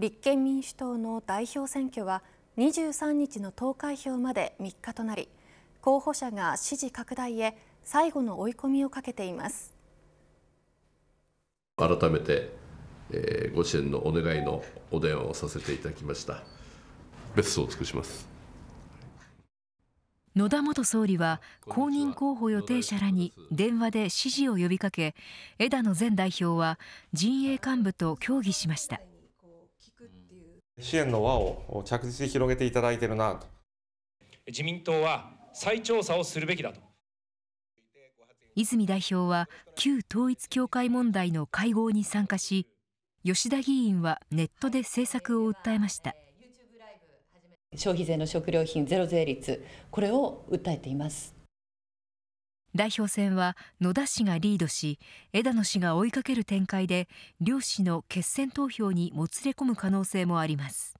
立憲民主党の代表選挙は23日の投開票まで3日となり候補者が支持拡大へ最後の追い込みをかけています改めて、えー、ご支援のお願いのお電話をさせていただきましたベストを尽くします野田元総理は公認候補予定者らに電話で支持を呼びかけ枝野前代表は陣営幹部と協議しました。支援の輪を着実に広げていただいているなと。自民党は再調査をするべきだと。泉代表は旧統一教会問題の会合に参加し吉田議員はネットで政策を訴えました消費税の食料品ゼロ税率これを訴えています代表戦は野田氏がリードし枝野氏が追いかける展開で両氏の決選投票にもつれ込む可能性もあります。